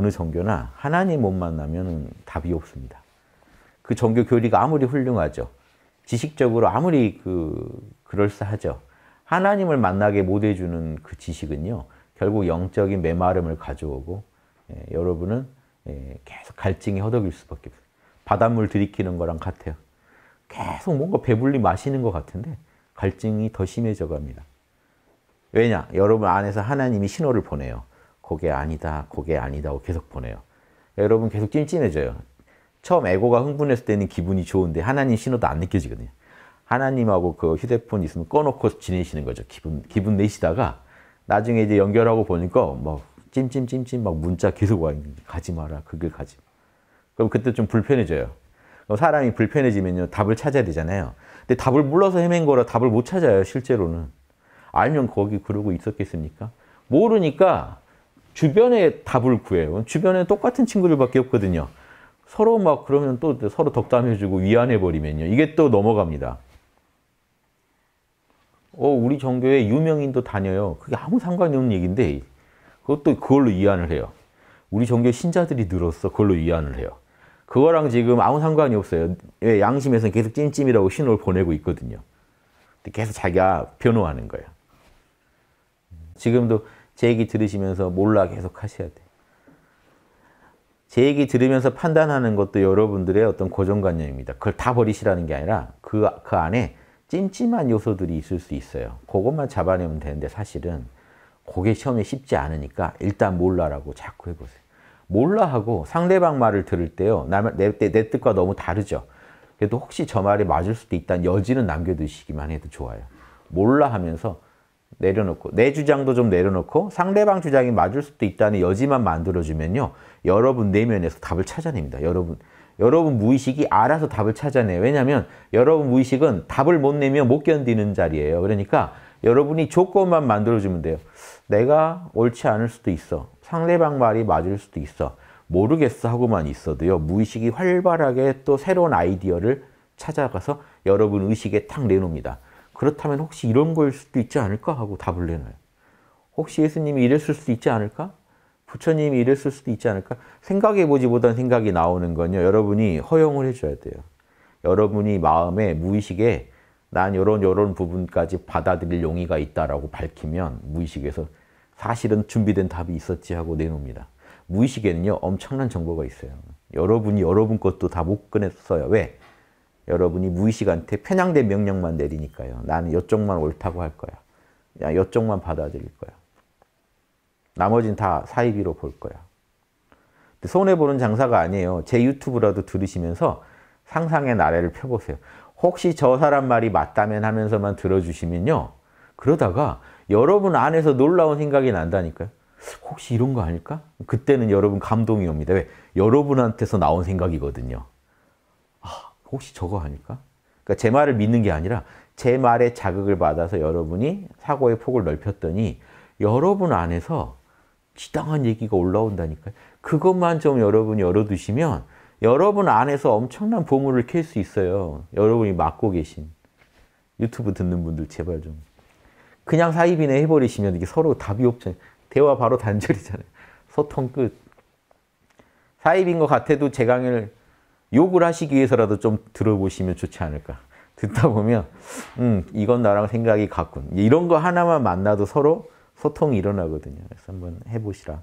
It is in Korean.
어느 종교나 하나님 못 만나면 답이 없습니다. 그 종교 교리가 아무리 훌륭하죠. 지식적으로 아무리 그 그럴싸하죠. 하나님을 만나게 못 해주는 그 지식은요. 결국 영적인 메마름을 가져오고 예, 여러분은 예, 계속 갈증이 허덕일 수밖에 없어요. 바닷물 들이키는 거랑 같아요. 계속 뭔가 배불리 마시는 것 같은데 갈증이 더 심해져 갑니다. 왜냐? 여러분 안에서 하나님이 신호를 보내요. 그게 아니다, 그게 아니다고 계속 보내요. 그러니까 여러분 계속 찜찜해져요 처음 에고가 흥분했을 때는 기분이 좋은데 하나님 신호도 안 느껴지거든요. 하나님하고 그 휴대폰 있으면 꺼놓고 지내시는 거죠. 기분, 기분 내시다가 나중에 이제 연결하고 보니까 뭐 찜찜찜찜 막 문자 계속 와있는 가지 마라, 그길 가지 그럼 그때 좀 불편해져요. 사람이 불편해지면요, 답을 찾아야 되잖아요. 근데 답을 몰라서 헤맨 거라 답을 못 찾아요, 실제로는. 알면 거기 그러고 있었겠습니까? 모르니까 주변에 답을 구해요. 주변에 똑같은 친구들밖에 없거든요. 서로 막 그러면 또 서로 덕담해주고 위안해버리면요. 이게 또 넘어갑니다. 어, 우리 종교에 유명인도 다녀요. 그게 아무 상관이 없는 얘기인데 그것도 그걸로 위안을 해요. 우리 종교 신자들이 늘었어. 그걸로 위안을 해요. 그거랑 지금 아무 상관이 없어요. 왜 예, 양심에서는 계속 찜찜이라고 신호를 보내고 있거든요. 계속 자기가 변호하는 거예요. 지금도 제 얘기 들으시면서 몰라 계속 하셔야 돼. 제 얘기 들으면서 판단하는 것도 여러분들의 어떤 고정관념입니다. 그걸 다 버리시라는 게 아니라 그, 그 안에 찜찜한 요소들이 있을 수 있어요. 그것만 잡아내면 되는데 사실은 그게 시험에 쉽지 않으니까 일단 몰라라고 자꾸 해보세요. 몰라 하고 상대방 말을 들을 때요. 내, 내, 내 뜻과 너무 다르죠. 그래도 혹시 저 말이 맞을 수도 있다는 여지는 남겨두시기만 해도 좋아요. 몰라 하면서 내려놓고 내 주장도 좀 내려놓고 상대방 주장이 맞을 수도 있다는 여지만 만들어주면요. 여러분 내면에서 답을 찾아냅니다. 여러분 여러분 무의식이 알아서 답을 찾아내요. 왜냐하면 여러분 무의식은 답을 못 내면 못 견디는 자리예요. 그러니까 여러분이 조건만 만들어주면 돼요. 내가 옳지 않을 수도 있어. 상대방 말이 맞을 수도 있어. 모르겠어 하고만 있어도요. 무의식이 활발하게 또 새로운 아이디어를 찾아가서 여러분 의식에 탁 내놓습니다. 그렇다면 혹시 이런 걸 수도 있지 않을까 하고 답을 내놔요. 혹시 예수님이 이랬을 수도 있지 않을까? 부처님이 이랬을 수도 있지 않을까? 생각해보지 못한 생각이 나오는 건요. 여러분이 허용을 해줘야 돼요. 여러분이 마음에 무의식에 난 이런 이런 부분까지 받아들일 용의가 있다라고 밝히면 무의식에서 사실은 준비된 답이 있었지 하고 내놓습니다. 무의식에는요 엄청난 정보가 있어요. 여러분이 여러분 것도 다 못 꺼냈어요. 왜? 여러분이 무의식한테 편향된 명령만 내리니까요. 나는 이쪽만 옳다고 할 거야. 야, 이쪽만 받아들일 거야. 나머진 다 사이비로 볼 거야. 손해보는 장사가 아니에요. 제 유튜브라도 들으시면서 상상의 나래를 펴보세요. 혹시 저 사람 말이 맞다면 하면서만 들어주시면요. 그러다가 여러분 안에서 놀라운 생각이 난다니까요. 혹시 이런 거 아닐까? 그때는 여러분 감동이 옵니다. 왜? 여러분한테서 나온 생각이거든요. 혹시 저거 아닐까? 그러니까 제 말을 믿는 게 아니라 제 말에 자극을 받아서 여러분이 사고의 폭을 넓혔더니 여러분 안에서 지당한 얘기가 올라온다니까요. 그것만 좀 여러분이 열어두시면 여러분 안에서 엄청난 보물을 캘 수 있어요. 여러분이 맡고 계신 유튜브 듣는 분들 제발 좀 그냥 사입이네 해버리시면 이게 서로 답이 없잖아요. 대화 바로 단절이잖아요. 소통 끝. 사입인 것 같아도 제 강의를 욕을 하시기 위해서라도 좀 들어보시면 좋지 않을까. 듣다 보면 음 이건 나랑 생각이 같군. 이런 거 하나만 만나도 서로 소통이 일어나거든요. 그래서 한번 해보시라.